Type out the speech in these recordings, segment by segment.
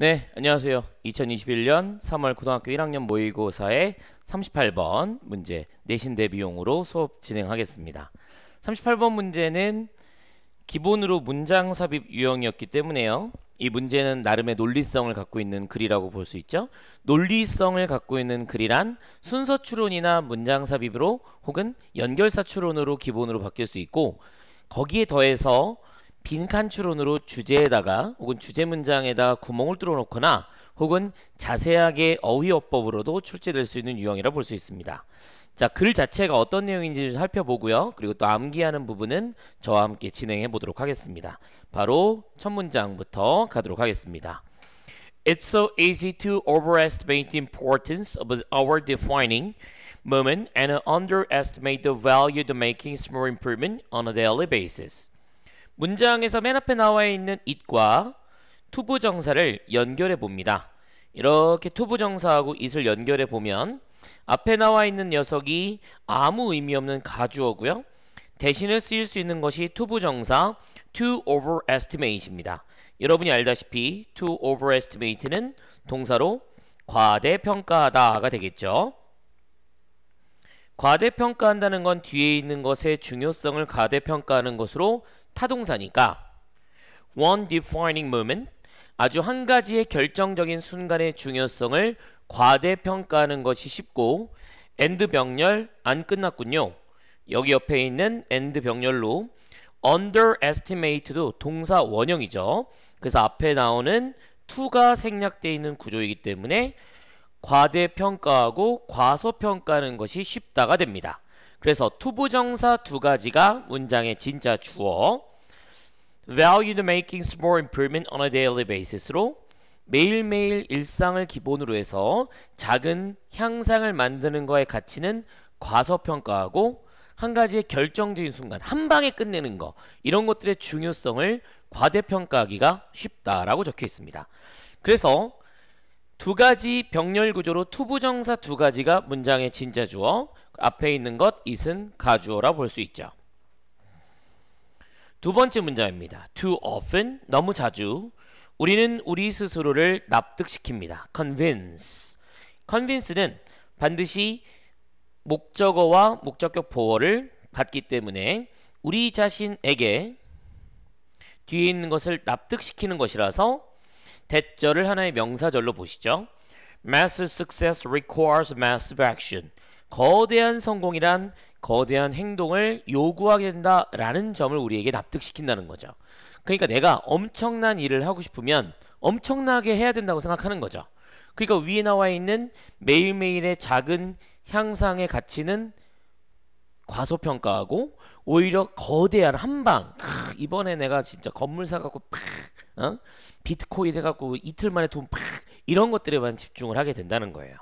네, 안녕하세요. 2021년 3월 고등학교 1학년 모의고사의 38번 문제 내신 대비용으로 수업 진행하겠습니다. 38번 문제는 기본으로 문장 삽입 유형이었기 때문에요. 이 문제는 나름의 논리성을 갖고 있는 글이라고 볼 수 있죠. 논리성을 갖고 있는 글이란 순서 추론이나 문장 삽입으로 혹은 연결사 추론으로 기본으로 바뀔 수 있고 거기에 더해서 빈칸 추론으로 주제에다가 혹은 주제 문장에다 구멍을 뚫어 놓거나 혹은 자세하게 어휘어법으로도 출제될 수 있는 유형이라 볼 수 있습니다. 자, 글 자체가 어떤 내용인지 살펴보고요. 그리고 또 암기하는 부분은 저와 함께 진행해 보도록 하겠습니다. 바로 첫 문장부터 가도록 하겠습니다. It's so easy to overestimate the importance of our defining moment and underestimate the value of making small improvement on a daily basis. 문장에서 맨 앞에 나와 있는 it과 투부정사를 연결해 봅니다. 이렇게 투부정사하고 it을 연결해 보면 앞에 나와 있는 녀석이 아무 의미 없는 가주어고요. 대신에 쓰일 수 있는 것이 투부정사 to overestimate입니다. 여러분이 알다시피 to overestimate는 동사로 과대평가하다가 되겠죠. 과대평가한다는 건 뒤에 있는 것의 중요성을 과대평가하는 것으로 타동사니까 one defining moment 아주 한 가지의 결정적인 순간의 중요성을 과대평가하는 것이 쉽고 and 병렬 안 끝났군요. 여기 옆에 있는 and 병렬로 underestimate도 동사 원형이죠. 그래서 앞에 나오는 to가 생략되어 있는 구조이기 때문에 과대평가하고 과소평가하는 것이 쉽다가 됩니다. 그래서 투부정사 두 가지가 문장의 진짜 주어 valued making small improvement on a daily basis로 매일매일 일상을 기본으로 해서 작은 향상을 만드는 것의 가치는 과소평가하고 한 가지의 결정적인 순간 한 방에 끝내는 거 이런 것들의 중요성을 과대평가하기가 쉽다라고 적혀 있습니다. 그래서 두 가지 병렬 구조로 투부정사 두 가지가 문장의 진짜 주어 앞에 있는 것 it은 가주어라 볼 수 있죠. 두 번째 문장입니다. too often, 너무 자주 우리는 우리 스스로를 납득시킵니다. convince convince는 반드시 목적어와 목적격 보어를 받기 때문에 우리 자신에게 뒤에 있는 것을 납득시키는 것이라서 대절을 하나의 명사절로 보시죠. Massive success requires massive action. 거대한 성공이란 거대한 행동을 요구하게 된다라는 점을 우리에게 납득시킨다는 거죠. 그러니까 내가 엄청난 일을 하고 싶으면 엄청나게 해야 된다고 생각하는 거죠. 그러니까 위에 나와 있는 매일매일의 작은 향상의 가치는 과소평가하고 오히려 거대한 한방 이번에 내가 진짜 건물 사갖고 팍 어? 비트코인 해갖고 이틀 만에 돈 팍 이런 것들에만 집중을 하게 된다는 거예요.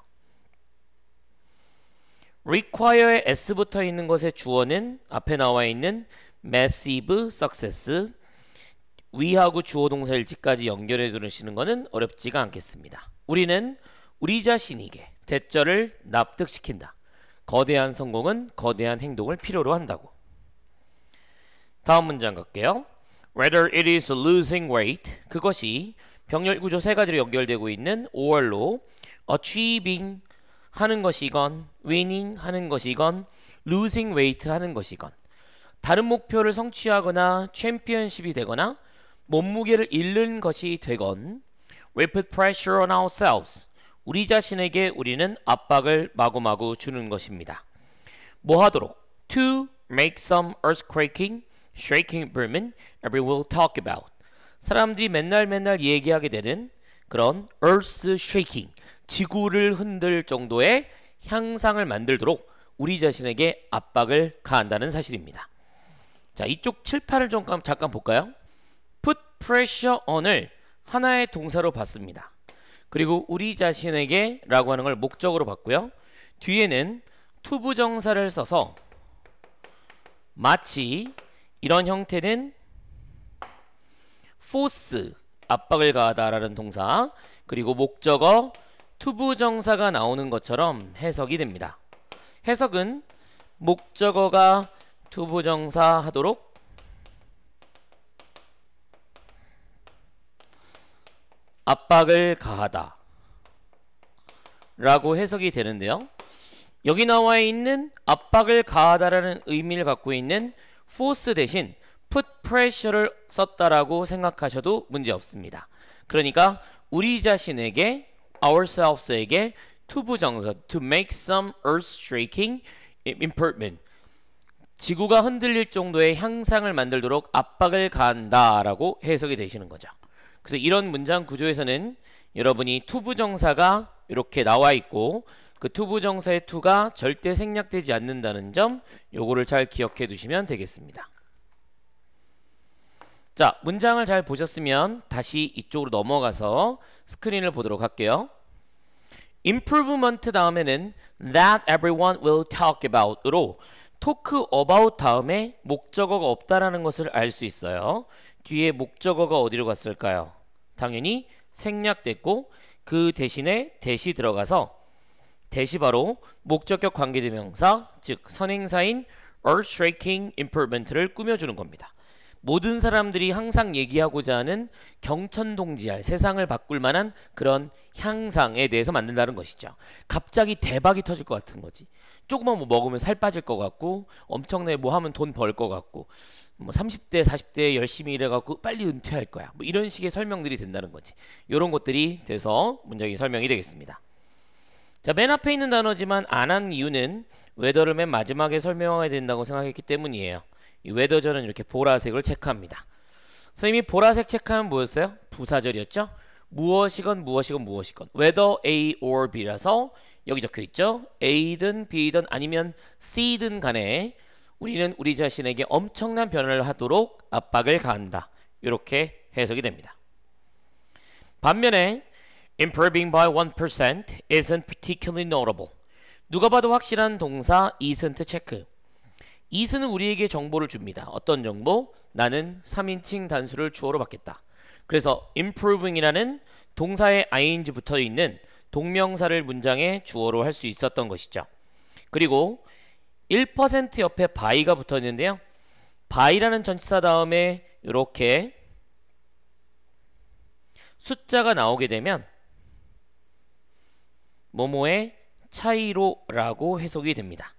require에 s 붙어 있는 것의 주어는 앞에 나와 있는 massive success 위하고 주어 동사 일지까지 연결해 두시는 것은 어렵지가 않겠습니다. 우리는 우리 자신에게 대절을 납득시킨다. 거대한 성공은 거대한 행동을 필요로 한다고. 다음 문장 갈게요. Whether it is losing weight 그것이 병렬 구조 세 가지로 연결되고 있는 5월로 achieving 하는 것이건 winning 하는 것이건 losing weight 하는 것이건 다른 목표를 성취하거나 챔피언십이 되거나 몸무게를 잃는 것이 되건 we put pressure on ourselves 우리 자신에게 우리는 압박을 마구마구 주는 것입니다. 뭐 하도록 to make some earthquaking shaking movement everyone will talk about 사람들이 맨날 맨날 얘기하게 되는 그런 earth shaking 지구를 흔들 정도의 향상을 만들도록 우리 자신에게 압박을 가한다는 사실입니다. 자, 이쪽 칠판을 좀 잠깐 볼까요? put pressure on을 하나의 동사로 봤습니다. 그리고 우리 자신에게 라고 하는 걸 목적으로 봤고요. 뒤에는 투부정사를 써서 마치 이런 형태는 force 압박을 가하다라는 동사 그리고 목적어 투부정사가 나오는 것처럼 해석이 됩니다. 해석은 목적어가 투부정사 하도록 압박을 가하다 라고 해석이 되는데요. 여기 나와 있는 압박을 가하다라는 의미를 갖고 있는 force 대신 put pressure를 썼다라고 생각하셔도 문제없습니다. 그러니까 우리 자신에게 ourselves에게 투부 정사 to make some earth-shaking improvement 지구가 흔들릴 정도의 향상을 만들도록 압박을 가한다라고 해석이 되시는 거죠. 그래서 이런 문장 구조에서는 여러분이 투부 정사가 이렇게 나와 있고 그 투부 정사의 투가 절대 생략되지 않는다는 점 요거를 잘 기억해 두시면 되겠습니다. 자 문장을 잘 보셨으면 다시 이쪽으로 넘어가서 스크린을 보도록 할게요. improvement 다음에는 that everyone will talk about으로 talk about 다음에 목적어가 없다라는 것을 알 수 있어요. 뒤에 목적어가 어디로 갔을까요? 당연히 생략됐고 그 대신에 대시 들어가서 대시 바로 목적격 관계대명사 즉 선행사인 earth-shaking improvement를 꾸며주는 겁니다. 모든 사람들이 항상 얘기하고자 하는 경천동지할 세상을 바꿀 만한 그런 향상에 대해서 만든다는 것이죠. 갑자기 대박이 터질 것 같은 거지. 조금만 뭐 먹으면 살 빠질 것 같고 엄청나게 뭐 하면 돈 벌 것 같고 뭐 30대 40대 열심히 일해갖고 빨리 은퇴할 거야. 뭐 이런 식의 설명들이 된다는 거지. 이런 것들이 돼서 문장이 설명이 되겠습니다. 자, 맨 앞에 있는 단어지만 안 한 이유는 웨더를 맨 마지막에 설명해야 된다고 생각했기 때문이에요. 이 웨더절은 이렇게 보라색을 체크합니다. 선생님이 보라색 체크하면 뭐였어요? 부사절이었죠? 무엇이건 무엇이건 무엇이건 whether A or B라서 여기 적혀있죠? A든 B든 아니면 C든 간에 우리는 우리 자신에게 엄청난 변화를 하도록 압박을 가한다. 이렇게 해석이 됩니다. 반면에 improving by 1% isn't particularly notable. 누가 봐도 확실한 동사 isn't 체크. 이스는 우리에게 정보를 줍니다. 어떤 정보? 나는 3인칭 단수를 주어로 받겠다. 그래서 improving이라는 동사의 ing 붙어 있는 동명사를 문장의 주어로 할 수 있었던 것이죠. 그리고 1% 옆에 by가 붙어 있는데요. by라는 전치사 다음에 이렇게 숫자가 나오게 되면 모모의 차이로라고 해석이 됩니다.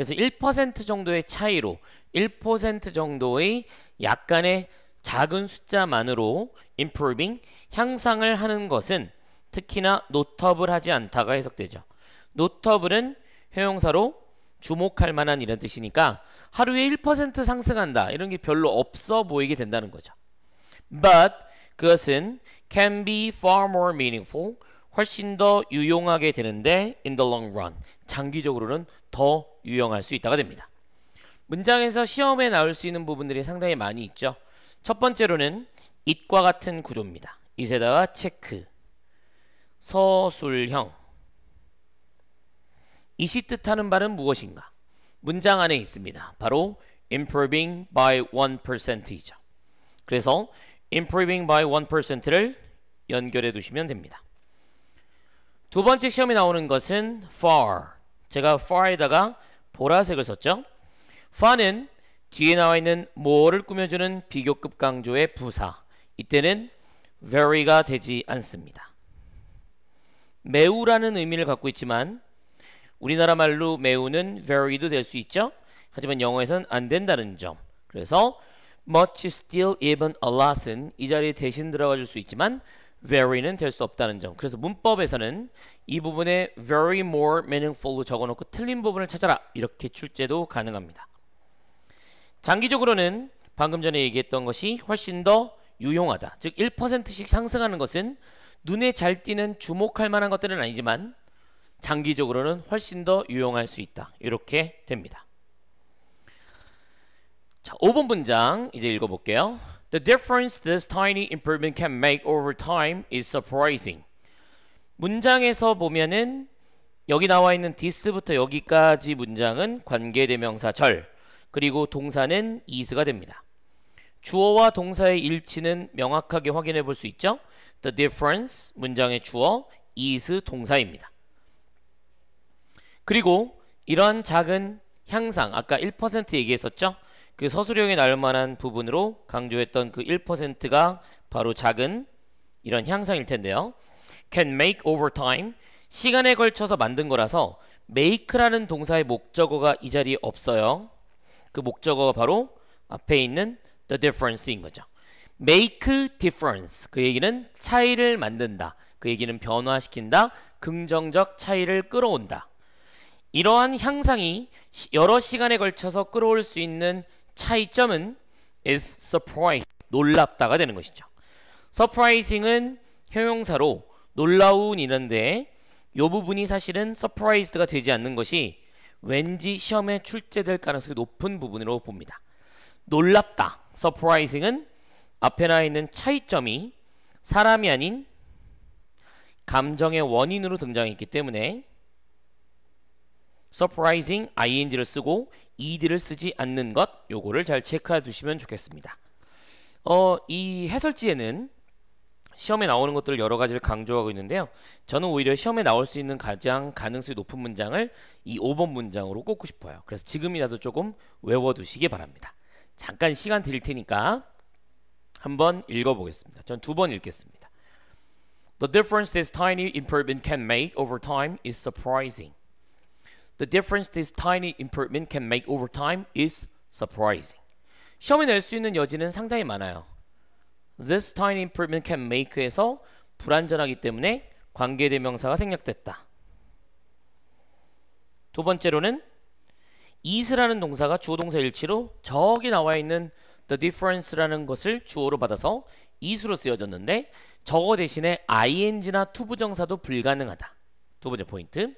그래서 1% 정도의 차이로 1% 정도의 약간의 작은 숫자만으로 improving 향상을 하는 것은 특히나 노터블하지 않다가 해석되죠. 노터블은 형용사로 주목할 만한 이런 뜻이니까 하루에 1% 상승한다 이런 게 별로 없어 보이게 된다는 거죠. But 그것은 can be far more meaningful 훨씬 더 유용하게 되는데 in the long run 장기적으로는 더 유용할 수 있다가 됩니다. 문장에서 시험에 나올 수 있는 부분들이 상당히 많이 있죠. 첫 번째로는 it과 같은 구조입니다. it에다가 체크 서술형 i t 뜻하는 바는 무엇인가? 문장 안에 있습니다. 바로 improving by 1%이죠. 그래서 improving by 1%를 연결해 두시면 됩니다. 두 번째 시험이 나오는 것은 far. 제가 far에다가 보라색을 썼죠. far는 뒤에 나와 있는 뭐를 꾸며주는 비교급 강조의 부사. 이때는 very가 되지 않습니다. 매우라는 의미를 갖고 있지만 우리나라 말로 매우는 very도 될 수 있죠. 하지만 영어에선 안 된다는 점. 그래서 much, still, even, a lot은 이 자리에 대신 들어가 줄 수 있지만 vary는 될 수 없다는 점. 그래서 문법에서는 이 부분에 very more meaningful로 적어놓고 틀린 부분을 찾아라 이렇게 출제도 가능합니다. 장기적으로는 방금 전에 얘기했던 것이 훨씬 더 유용하다. 즉 1%씩 상승하는 것은 눈에 잘 띄는 주목할 만한 것들은 아니지만 장기적으로는 훨씬 더 유용할 수 있다. 이렇게 됩니다. 자, 5번 문장 이제 읽어볼게요. The difference this tiny improvement can make over time is surprising. 문장에서 보면은 여기 나와 있는 this부터 여기까지 문장은 관계대명사 절 그리고 동사는 is가 됩니다. 주어와 동사의 일치는 명확하게 확인해 볼 수 있죠. The difference 문장의 주어 is 동사입니다. 그리고 이런 작은 향상 아까 1% 얘기했었죠. 그서술형이 나올 만한 부분으로 강조했던 그 1%가 바로 작은 이런 향상일 텐데요. can make over time 시간에 걸쳐서 만든 거라서 make라는 동사의 목적어가 이 자리에 없어요. 그 목적어가 바로 앞에 있는 the difference인 거죠. make difference 그 얘기는 차이를 만든다. 그 얘기는 변화시킨다. 긍정적 차이를 끌어온다. 이러한 향상이 여러 시간에 걸쳐서 끌어올 수 있는 차이점은 is s u r p r i s e 놀랍다가 되는 것이죠. surprising은 형용사로 놀라운이런데 이 부분이 사실은 surprised가 되지 않는 것이 왠지 시험에 출제될 가능성이 높은 부분으로 봅니다. 놀랍다, surprising은 앞에 나 있는 차이점이 사람이 아닌 감정의 원인으로 등장했기 때문에 surprising ing를 쓰고 ed를 쓰지 않는 것 요거를 잘 체크해 두시면 좋겠습니다. 어, 이 해설지에는 시험에 나오는 것들 여러 가지를 강조하고 있는데요. 저는 오히려 시험에 나올 수 있는 가장 가능성이 높은 문장을 이 5번 문장으로 꼽고 싶어요. 그래서 지금이라도 조금 외워두시기 바랍니다. 잠깐 시간 드릴 테니까 한번 읽어보겠습니다. 전 두 번 읽겠습니다. The difference this tiny improvement can make over time is surprising. The difference this tiny improvement can make over time is surprising. 시험에 낼 수 있는 여지는 상당히 많아요. This tiny improvement can make에서 불완전하기 때문에 관계대명사가 생략됐다. 두 번째로는 is라는 동사가 주어동사 일치로 저기 나와 있는 the difference라는 것을 주어로 받아서 is로 쓰여졌는데 저거 대신에 ing나 to 부정사도 불가능하다. 두 번째 포인트.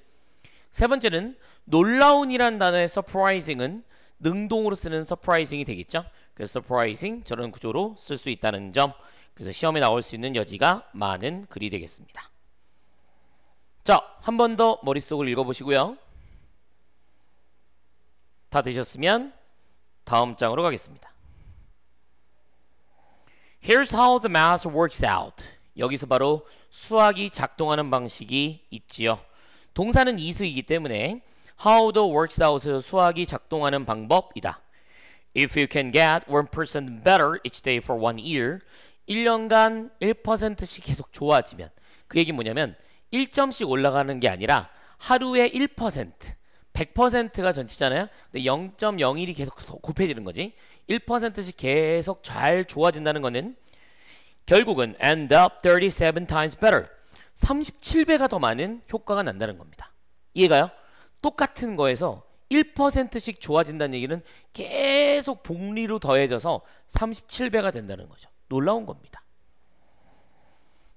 세 번째는 놀라운이라는 단어의 surprising은 능동으로 쓰는 surprising이 되겠죠. 그래서 surprising 저런 구조로 쓸 수 있다는 점. 그래서 시험에 나올 수 있는 여지가 많은 글이 되겠습니다. 자, 한 번 더 머릿속을 읽어보시고요. 다 되셨으면 다음 장으로 가겠습니다. Here's how the math works out. 여기서 바로 수학이 작동하는 방식이 있지요. 동사는 이수이기 때문에 How the works o u t 수학이 작동하는 방법이다. If you can get 1% better each day for one year 1년간 1%씩 계속 좋아지면 그 얘기 뭐냐면 1점씩 올라가는 게 아니라 하루에 1% 100%가 전치잖아요. 근데 0.01이 계속 곱해지는 거지. 1%씩 계속 잘 좋아진다는 거는 결국은 end up 37 times better. 37배가 더 많은 효과가 난다는 겁니다. 이해가요? 똑같은 거에서 1%씩 좋아진다는 얘기는 계속 복리로 더해져서 37배가 된다는 거죠. 놀라운 겁니다.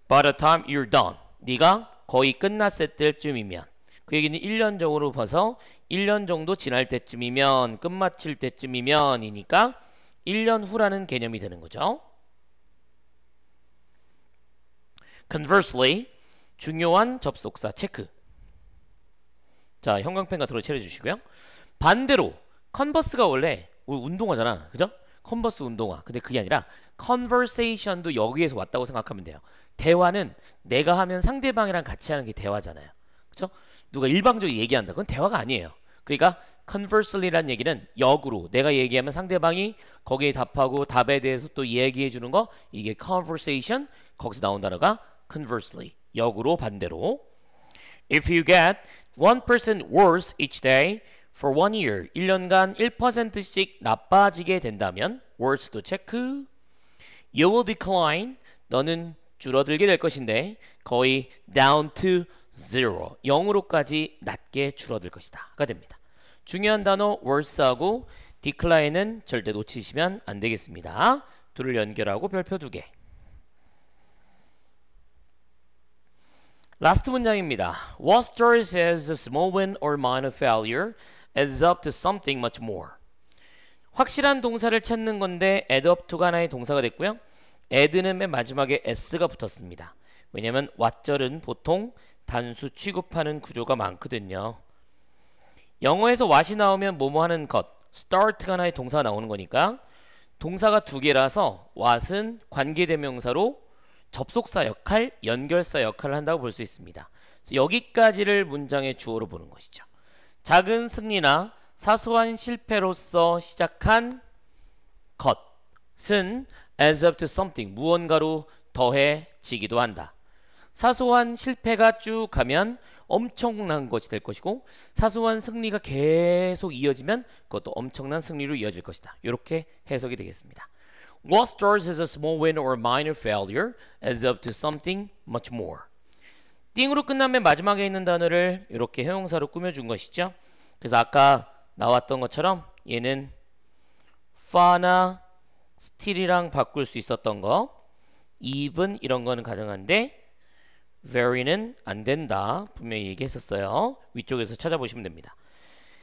By the time you're done. 네가 거의 끝났을 때쯤이면 그 얘기는 1년적으로 봐서 1년 정도 지날 때쯤이면 끝마칠 때쯤이면 이니까 1년 후라는 개념이 되는 거죠. Conversely 중요한 접속사 체크 자 형광펜 같은 걸 칠해주시고요 반대로 컨버스가 원래 운동화잖아 그죠? 컨버스 운동화 근데 그게 아니라 컨버세이션도 여기에서 왔다고 생각하면 돼요 대화는 내가 하면 상대방이랑 같이 하는 게 대화잖아요 그죠? 누가 일방적으로 얘기한다 그건 대화가 아니에요 그러니까 c o n v e r s e l y 라 얘기는 역으로 내가 얘기하면 상대방이 거기에 답하고 답에 대해서 또 얘기해 주는 거 이게 conversation 거기서 나온 단어가 conversely 역으로 반대로 If you get 1% worse each day for o year 1년간 1%씩 나빠지게 된다면 worse도 체크 you will decline 너는 줄어들게 될 것인데 거의 down to zero 0으로까지 낮게 줄어들 것이다 가 됩니다 중요한 단어 worse하고 decline은 절대 놓치시면 안 되겠습니다 둘을 연결하고 별표 두개 라스트 문장입니다. What story s a s a small win or minor failure adds up to something much more. 확실한 동사를 찾는 건데 add up to가 하나의 동사가 됐고요. add는 맨 마지막에 s가 붙었습니다. 왜냐면 왓절은 보통 단수 취급하는 구조가 많거든요. 영어에서 what이 나오면 뭐뭐 하는 것, start가 하나의 동사가 나오는 거니까 동사가 두 개라서 what은 관계대명사로 접속사 역할, 연결사 역할을 한다고 볼 수 있습니다. 여기까지를 문장의 주어로 보는 것이죠. 작은 승리나 사소한 실패로서 시작한 것은 adds up to something, 무언가로 더해지기도 한다. 사소한 실패가 쭉 가면 엄청난 것이 될 것이고 사소한 승리가 계속 이어지면 그것도 엄청난 승리로 이어질 것이다. 이렇게 해석이 되겠습니다. What starts as a small win or a minor failure ends up to something much more. 띵으로 끝난 맨 마지막에 있는 단어를 이렇게 형용사로 꾸며준 것이죠. 그래서 아까 나왔던 것처럼 얘는 fa나 still이랑 바꿀 수 있었던 거 even 이런 거는 가능한데 very는 안 된다 분명히 얘기했었어요. 위쪽에서 찾아보시면 됩니다.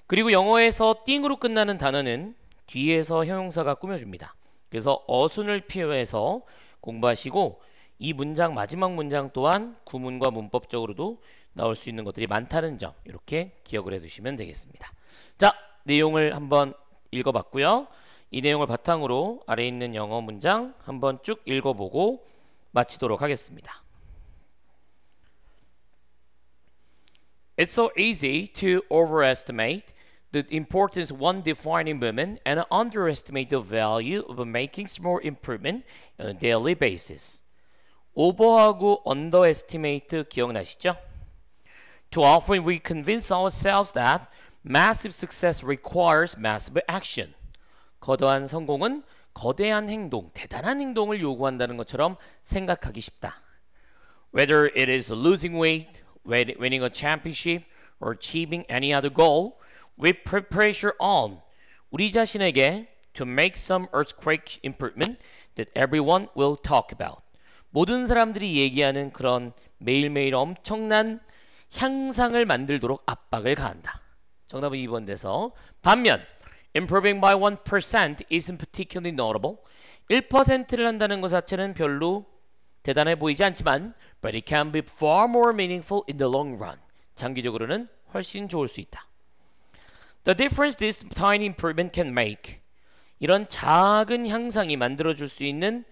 그리고 영어에서 띵으로 끝나는 단어는 뒤에서 형용사가 꾸며줍니다. 그래서 어순을 필요해서 공부하시고 이 문장 마지막 문장 또한 구문과 문법적으로도 나올 수 있는 것들이 많다는 점 이렇게 기억을 해두시면 되겠습니다. 자 내용을 한번 읽어봤고요. 이 내용을 바탕으로 아래 있는 영어 문장 한번 쭉 읽어보고 마치도록 하겠습니다. It's so easy to overestimate the importance one defining women and underestimate the value of making small improvement on a daily basis. over하고 underestimate 기억나시죠? Too often we convince ourselves that massive success requires massive action. 거대한 성공은 거대한 행동, 대단한 행동을 요구한다는 것처럼 생각하기 쉽다. Whether it is losing weight, winning a championship, or achieving any other goal, we put pressure on 우리 자신에게 to make some earthquake improvement that everyone will talk about. 모든 사람들이 얘기하는 그런 매일매일 엄청난 향상을 만들도록 압박을 가한다. 정답은 2번 돼서 반면 improving by 1% isn't particularly notable. 1%를 한다는 것 자체는 별로 대단해 보이지 않지만 but it can be far more meaningful in the long run. 장기적으로는 훨씬 좋을 수 있다. The difference this tiny improvement can make. 이런 작은 향상이 만들어줄 수 있는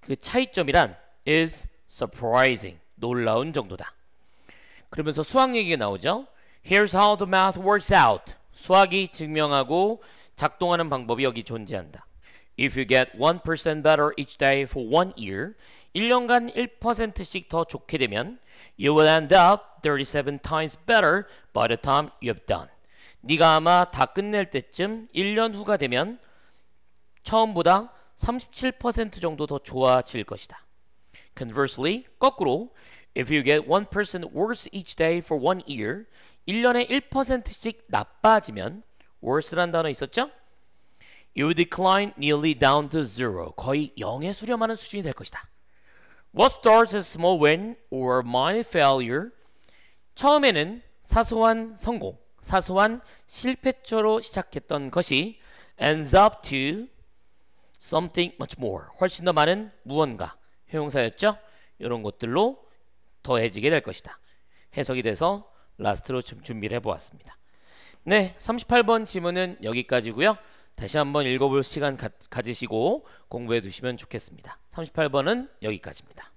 그 차이점이란 is surprising. 놀라운 정도다. 그러면서 수학 얘기가 나오죠. Here's how the math works out. 수학이 증명하고 작동하는 방법이 여기 존재한다. If you get 1% better each day for one year, 1년간 1%씩 더 좋게 되면 you will end up 37 times better by the time you've done. 네가 아마 다 끝낼 때쯤 1년 후가 되면 처음보다 37% 정도 더 좋아질 것이다. Conversely, 거꾸로 If you get 1% worse each day for one year, 1년에 1%씩 나빠지면 worse란 단어 있었죠? You decline nearly down to zero. 거의 0에 수렴하는 수준이 될 것이다. What starts as small win or minor failure 처음에는 사소한 성공 사소한 실패처로 시작했던 것이 ends up to something much more 훨씬 더 많은 무언가 형용사였죠 이런 것들로 더해지게 될 것이다 해석이 돼서 라스트로 준비를 해보았습니다 네 38번 지문은 여기까지고요 다시 한번 읽어볼 시간 가, 가지시고 공부해 두시면 좋겠습니다 38번은 여기까지입니다